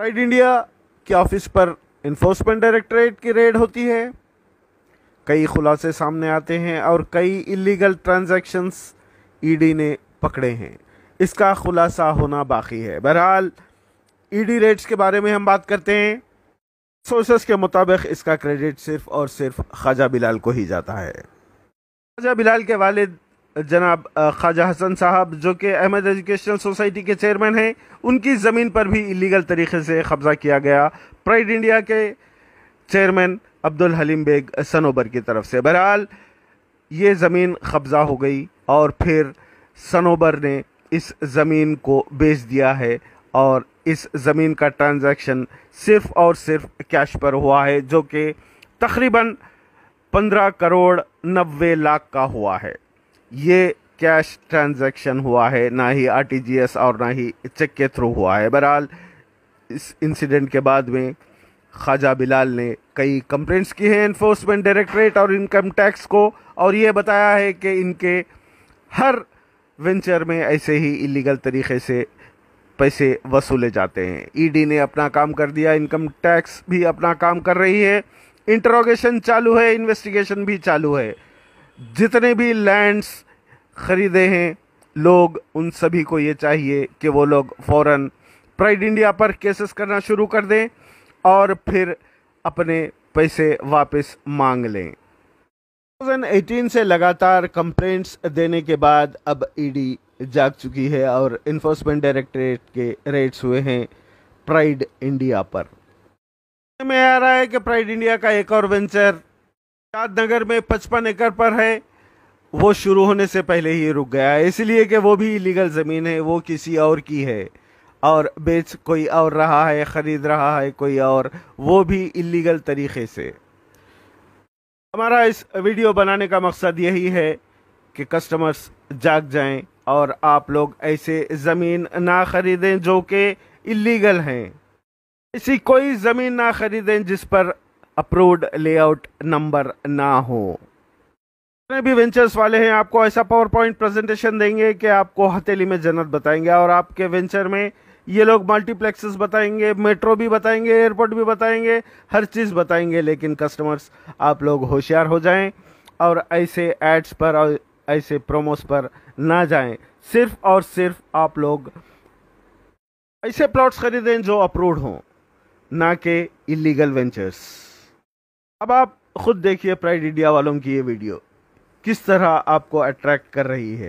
right India के office पर enforcement directorate की रेड होती है कई खुलासे सामने आते हैं और कई इलीगल ट्रांजैक्शंस ईडी ने पकड़े हैं इसका खुलासा होना बाकी है बहरहाल ईडी e रेट्स के बारे में हम बात करते हैं सोर्सेस के मुताबिक इसका क्रेडिट सिर्फ और सिर्फ ख्वाजा बिलाल को ही जाता है ख्वाजा बिलाल के वालिद जनाब ख्वाजा हसन साहब जो कि अहमद एजुकेशनल सोसाइटी के चेयरमैन हैं उनकी ज़मीन पर भी इलीगल तरीके से कब्ज़ा किया गया प्राइड इंडिया के चेयरमैन अब्दुल हलीम बेग सनोबर की तरफ से बहरहाल ये ज़मीन कब्ज़ा हो गई और फिर सनोबर ने इस ज़मीन को बेच दिया है और इस ज़मीन का ट्रांजैक्शन सिर्फ़ और सिर्फ कैश पर हुआ है जो कि तकरीबन पंद्रह करोड़ नब्बे लाख का हुआ है ये कैश ट्रांजैक्शन हुआ है ना ही आरटीजीएस और ना ही चेक के थ्रू हुआ है बहरहाल इस इंसिडेंट के बाद में ख्वाजा बिलाल ने कई कंप्लेंट्स की हैं इन्फोर्समेंट डायरेक्टरेट और इनकम टैक्स को और ये बताया है कि इनके हर वेंचर में ऐसे ही इलीगल तरीके से पैसे वसूले जाते हैं ईडी e ने अपना काम कर दिया इनकम टैक्स भी अपना काम कर रही है इंटरोगेशन चालू है इन्वेस्टिगेशन भी चालू है जितने भी लैंड्स ख़रीदे हैं लोग उन सभी को ये चाहिए कि वो लोग फ़ौर प्राइड इंडिया पर केसेस करना शुरू कर दें और फिर अपने पैसे वापस मांग लें 2018 से लगातार कंप्लेंट्स देने के बाद अब ईडी e जाग चुकी है और इन्फोर्समेंट डायरेक्टरेट के रेड्स हुए हैं प्राइड इंडिया पर में आ रहा है कि प्राइड इंडिया का एक और वेंचर नगर में पचपन एकड़ पर है वो शुरू होने से पहले ही रुक गया है इसलिए कि वो भी इलीगल ज़मीन है वो किसी और की है और बेच कोई और रहा है ख़रीद रहा है कोई और वो भी इलीगल तरीके से हमारा इस वीडियो बनाने का मकसद यही है कि कस्टमर्स जाग जाएं और आप लोग ऐसे ज़मीन ना ख़रीदें जो कि इलीगल हैं ऐसी कोई ज़मीन ना ख़रीदें जिस पर अप्रूव्ड लेआउट नंबर ना हो जितने भी वेंचर्स वाले हैं आपको ऐसा पावर पॉइंट प्रेजेंटेशन देंगे कि आपको हथेली में जन्नत बताएंगे और आपके वेंचर में ये लोग मल्टीप्लेक्सेस बताएंगे मेट्रो भी बताएंगे एयरपोर्ट भी बताएंगे हर चीज़ बताएंगे लेकिन कस्टमर्स आप लोग होशियार हो जाएं और ऐसे एड्स पर और ऐसे प्रोमोस पर ना जाएं सिर्फ और सिर्फ आप लोग ऐसे प्लॉट्स खरीदें जो अप्रूव हों ना कि इलीगल वेंचर्स अब आप खुद देखिए प्राइड इंडिया वालों की ये वीडियो किस तरह आपको अट्रैक्ट कर रही है